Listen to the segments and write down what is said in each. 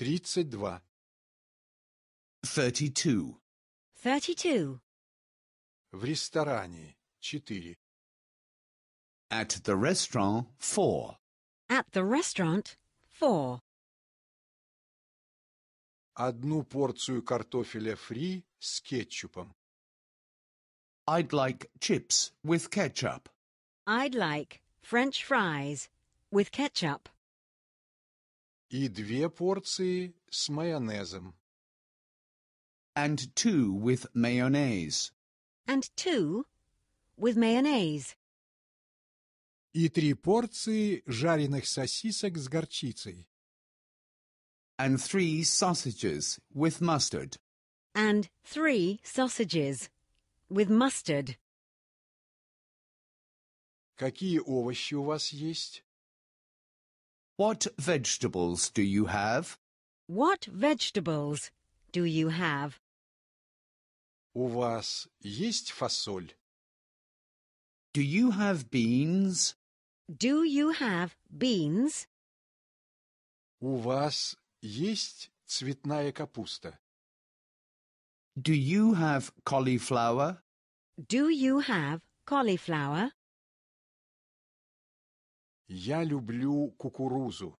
Тридцать два. Thirty two. Thirty two. В ресторане. Четыре. At the restaurant, four. At the restaurant, four. Одну порцию картофеля фри с кетчупом. I'd like chips with ketchup. I'd like French fries with ketchup. И две порции с майонезом. And two with mayonnaise. And two with mayonnaise. И три порции жареных сосисок с горчицей. And three sausages with mustard. And three sausages with mustard. Какие овощи у вас есть? What vegetables do you have? What vegetables do you have? У вас есть фасоль? Do you have beans? Do you have beans? У вас есть цветная капуста? Do you have cauliflower? Do you have cauliflower? Я люблю кукурузу.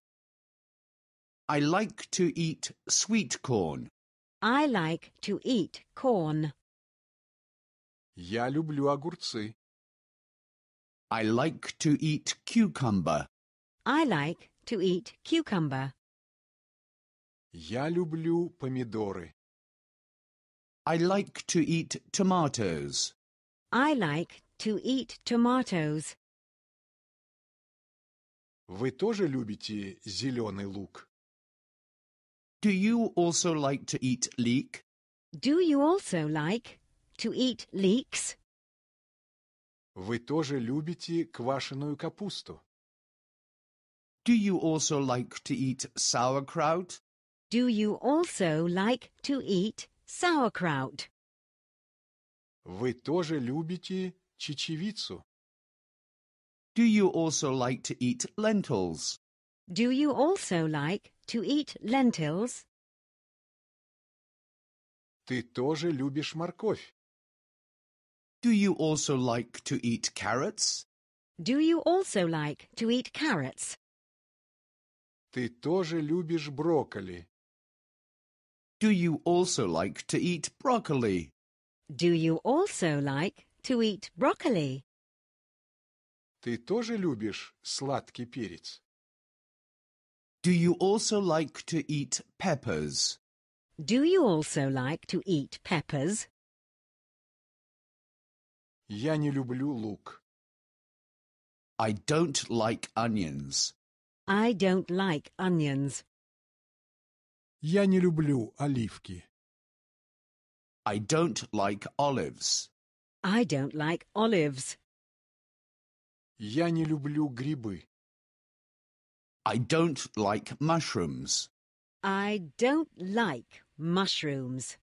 I like to eat sweet corn. I like to eat corn. Я люблю огурцы. I like to eat cucumber. I like to eat cucumber. Я люблю помидоры. I like to eat tomatoes. I like to eat tomatoes. Вы тоже любите зеленый лук? Do you also like to eat leek? Do you also like to eat leeks? Вы тоже любите квашеную капусту? Do you also like to eat sauerkraut? Do you also like to eat sauerkraut? Вы тоже любите чечевицу? Do you also like to eat lentils? Do you also like to eat lentils? Ты тоже любишь морковь? Do you also like to eat carrots? Do you also like to eat carrots? Ты тоже любишь брокколи? Do you also like to eat broccoli? Do you also like to eat broccoli? Ты тоже любишь сладкий перец? Do you also like to eat peppers? Do you also like to eat peppers? Я не люблю лук. I don't like onions. I don't like onions. Я не люблю оливки. I don't like olives. I don't like olives. Я не люблю грибы. I don't like mushrooms. I don't like mushrooms.